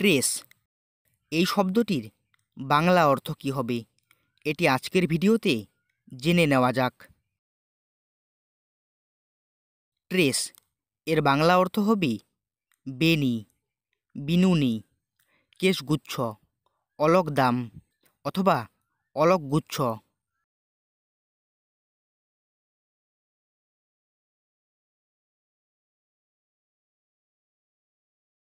trace এই শব্দটির বাংলা অর্থ কী হবে এটি আজকের ভিডিওতে জেনে নেওয়া যাক ট্রেস এর বাংলা অর্থ হবে বেনি বিনুনি কেশগুচ্ছ অলক দাম অথবা অলকগুচ্ছ